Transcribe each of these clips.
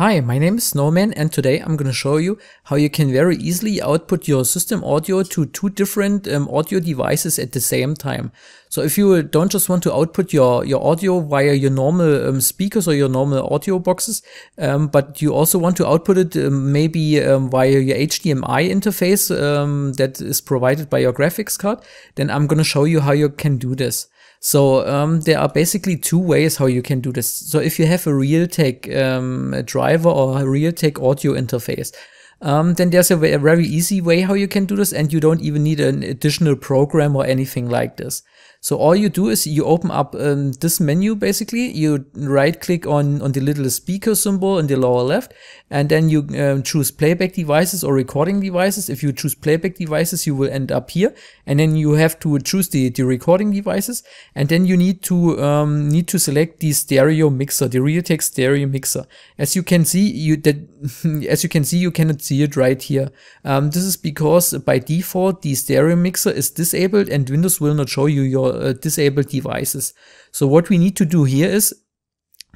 Hi, my name is Snowman and today I'm going to show you how you can very easily output your system audio to two different um, audio devices at the same time. So if you don't just want to output your, your audio via your normal um, speakers or your normal audio boxes, um, but you also want to output it um, maybe um, via your HDMI interface um, that is provided by your graphics card, then I'm going to show you how you can do this. So um, there are basically two ways how you can do this. So if you have a Realtek um, a driver or a Realtek audio interface, um, then there's a, way, a, very easy way how you can do this and you don't even need an additional program or anything like this. So all you do is you open up um, this menu basically, you right click on, on the little speaker symbol in the lower left and then you um, choose playback devices or recording devices. If you choose playback devices, you will end up here and then you have to choose the, the recording devices and then you need to um, need to select the stereo mixer, the Realtek stereo mixer. As you can see, you that as you can see, you cannot see it right here. Um, this is because by default, the stereo mixer is disabled and Windows will not show you your uh, disabled devices. So what we need to do here is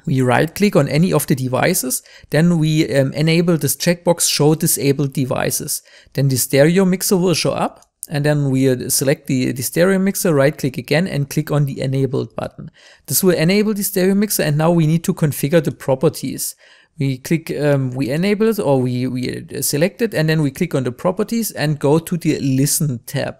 we right click on any of the devices, then we um, enable this checkbox show disabled devices. Then the stereo mixer will show up and then we uh, select the, the stereo mixer, right click again and click on the enabled button. This will enable the stereo mixer and now we need to configure the properties. We click, um, we enable it or we, we uh, select it and then we click on the properties and go to the listen tab.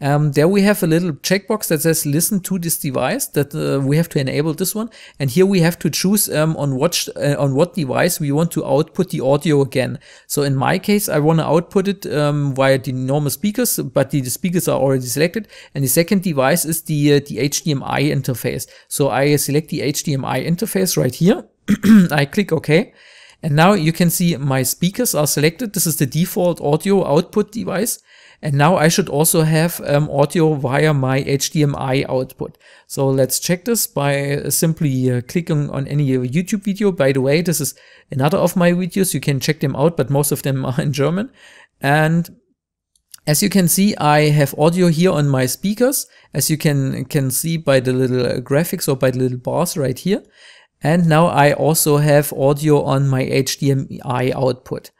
Um, there we have a little checkbox that says listen to this device that uh, we have to enable this one. And here we have to choose um, on, what uh, on what device we want to output the audio again. So in my case, I want to output it um, via the normal speakers, but the, the, speakers are already selected. And the second device is the, uh, the HDMI interface. So I select the HDMI interface right here. I click OK. And now you can see my speakers are selected. This is the default audio output device. And now I should also have um, audio via my HDMI output. So let's check this by uh, simply uh, clicking on any uh, YouTube video. By the way, this is another of my videos. You can check them out, but most of them are in German. And as you can see, I have audio here on my speakers, as you can, can see by the little uh, graphics or by the little bars right here. And now I also have audio on my HDMI output.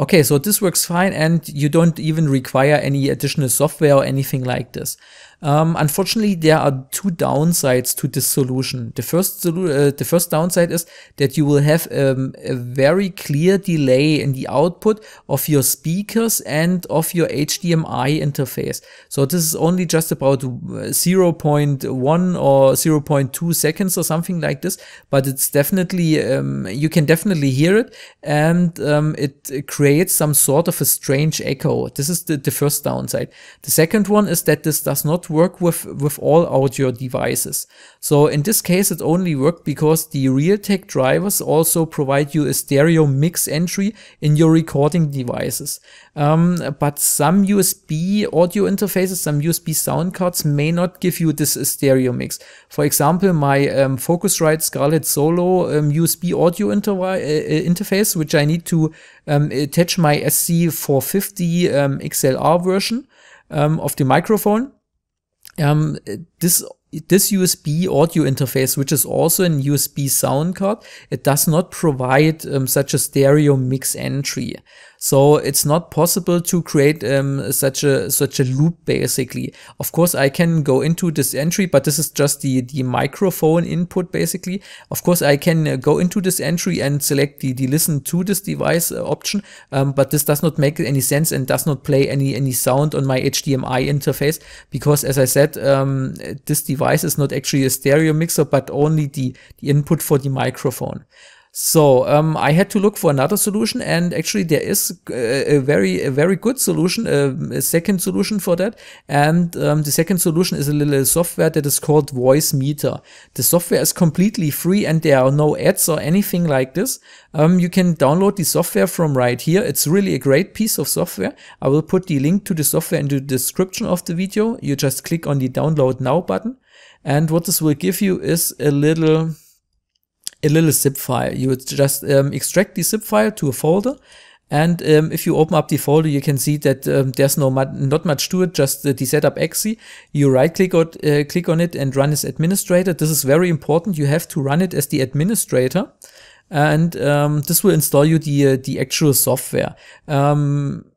Okay, so this works fine and you don't even require any additional software or anything like this. Um, unfortunately, there are two downsides to this solution. The first, uh, the first downside is that you will have um, a very clear delay in the output of your speakers and of your HDMI interface. So this is only just about uh, 0.1 or 0.2 seconds or something like this, but it's definitely, um, you can definitely hear it and um, it creates some sort of a strange echo. This is the, the first downside. The second one is that this does not work with, with all audio devices. So in this case, it only worked because the Realtek drivers also provide you a stereo mix entry in your recording devices. Um, but some USB audio interfaces, some USB sound cards may not give you this uh, stereo mix. For example, my um, Focusrite Scarlett Solo um, USB audio uh, uh, interface, which I need to um, attach my SC450 um, XLR version um, of the microphone um, this this USB audio interface, which is also an USB sound card, it does not provide um, such a stereo mix entry. So it's not possible to create um, such a such a loop basically. Of course, I can go into this entry, but this is just the the microphone input basically. Of course, I can uh, go into this entry and select the the listen to this device uh, option, um, but this does not make any sense and does not play any any sound on my HDMI interface because, as I said, um, this device is not actually a stereo mixer, but only the the input for the microphone. So um, I had to look for another solution, and actually there is uh, a, very a very good solution, a, um, a second solution for that. And um, the second solution is a little software that is called Voice Meter. The software is completely free, and there are no ads or anything like this. Um, you can download the software from right here. It's really a great piece of software. I will put the link to the software in the description of the video. You just click on the Download Now button, and what this will give you is a little a little zip file. You would just um, extract the zip file to a folder. And um, if you open up the folder, you can see that um, there's no mu not much to it, just the, the setup exe. You right click, on, uh, click on it and run as administrator. This is very important. You have to run it as the administrator. And um, this will install you the, uh, the actual software. Um,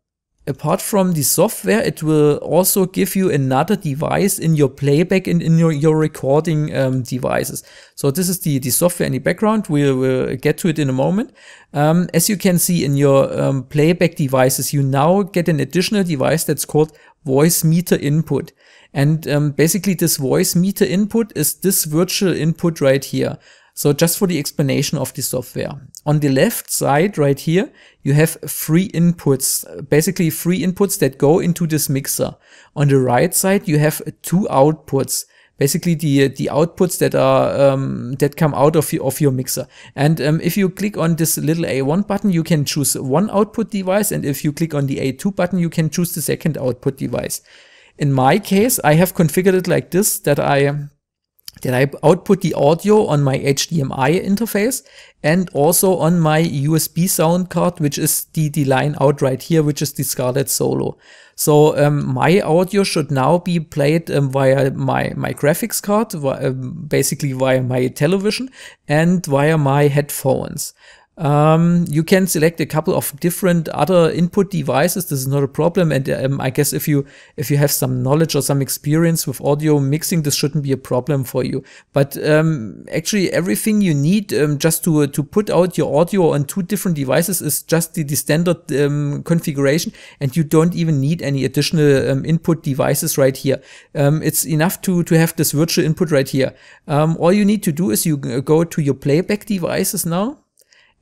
apart from the software, it will also give you another device in your playback and in your, your recording um, devices. So this is the, the software in the background. We'll, we'll get to it in a moment. Um, as you can see in your um, playback devices, you now get an additional device that's called voice meter input. And um, basically this voice meter input is this virtual input right here. So just for the explanation of the software. On the left side right here, you have three inputs, basically three inputs that go into this mixer. On the right side, you have two outputs basically the the outputs that are um, that come out of your of your mixer. And um, if you click on this little A1 button, you can choose one output device, and if you click on the A2 button, you can choose the second output device. In my case, I have configured it like this that I then I output the audio on my HDMI interface and also on my USB sound card, which is the, the line out right here, which is the Scarlett Solo. So um, my audio should now be played um, via my, my graphics card, um, basically via my television and via my headphones. Um, you can select a couple of different other input devices. This is not a problem. And um, I guess if you if you have some knowledge or some experience with audio mixing, this shouldn't be a problem for you. But um, actually, everything you need um, just to uh, to put out your audio on two different devices is just the, the standard um, configuration, and you don't even need any additional um, input devices right here. it's enough to to have this virtual input right here. all you need to do is you go to your playback devices now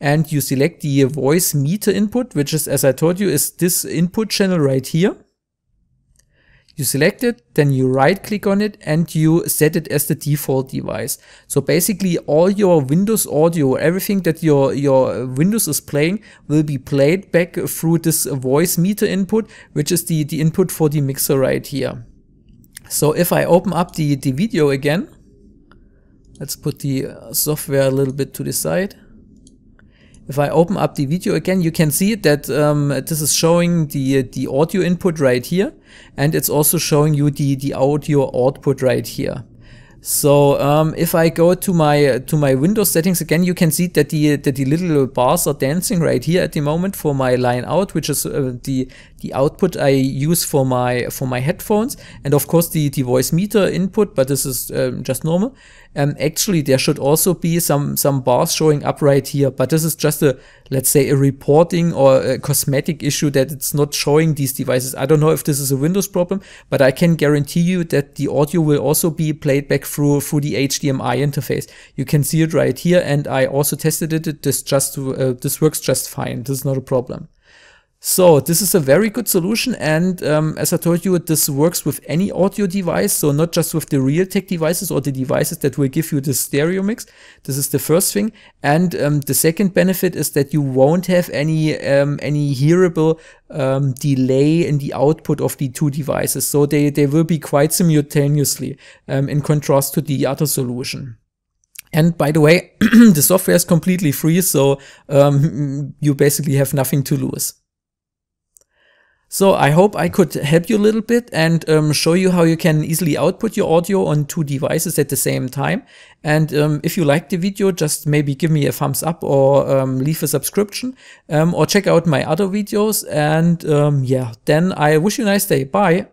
and you select the voice meter input, which is, as I told you, is this input channel right here. You select it, then you right click on it and you set it as the default device. So basically all your Windows audio, everything that your, your Windows is playing will be played back through this voice meter input, which is the, the input for the mixer right here. So if I open up the, the video again, let's put the software a little bit to the side if I open up the video again, you can see that um, this is showing the, the audio input right here. And it's also showing you the, the audio output right here. So um, if I go to my to my window settings again, you can see that the that the little bars are dancing right here at the moment for my line out, which is uh, the the output I use for my for my headphones, and of course the the voice meter input. But this is um, just normal. Um, actually, there should also be some some bars showing up right here, but this is just a let's say a reporting or a cosmetic issue that it's not showing these devices. I don't know if this is a Windows problem, but I can guarantee you that the audio will also be played back through, through the HDMI interface. You can see it right here. And I also tested it. This just, uh, this works just fine. This is not a problem. So this is a very good solution and um, as I told you this works with any audio device so not just with the Realtek devices or the devices that will give you the stereo mix. This is the first thing and um, the second benefit is that you won't have any um, any hearable um, delay in the output of the two devices so they, they will be quite simultaneously um, in contrast to the other solution. And by the way, the software is completely free, so um, you basically have nothing to lose. So I hope I could help you a little bit and um, show you how you can easily output your audio on two devices at the same time. And um, if you liked the video, just maybe give me a thumbs up or um, leave a subscription um, or check out my other videos. And um, yeah, then I wish you a nice day. Bye.